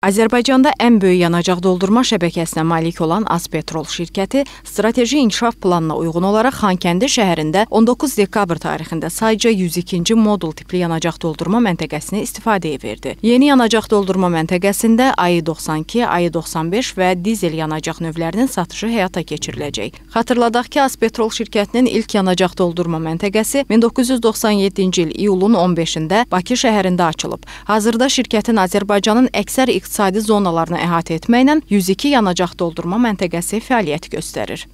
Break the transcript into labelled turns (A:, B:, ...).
A: Azərbaycanda ən böyük yanacaq doldurma şəbəkəsinə malik olan Azpetrol şirkəti strateji inkişaf planına uyğun olaraq Xankəndi şəhərində 19 dekabr tarixində sayca 102-ci modul tipli yanacaq doldurma məntəqəsini istifadəyə verdi. Yeni yanacaq doldurma məntəqəsində AY92, AY95 və dizel yanacaq növlərinin satışı həyata keçiriləcək. Xatırladaq ki, Azpetrol şirkətinin ilk yanacaq doldurma məntəqəsi 1997-ci il iyulun 15-də Bakı şəhərində açılıb. Hazırda şirkətin Azərbaycanın əksər iqtisadi iqtisadi zonalarını əhatə etməklə 102 yanacaq doldurma məntəqəsi
B: fəaliyyət göstərir.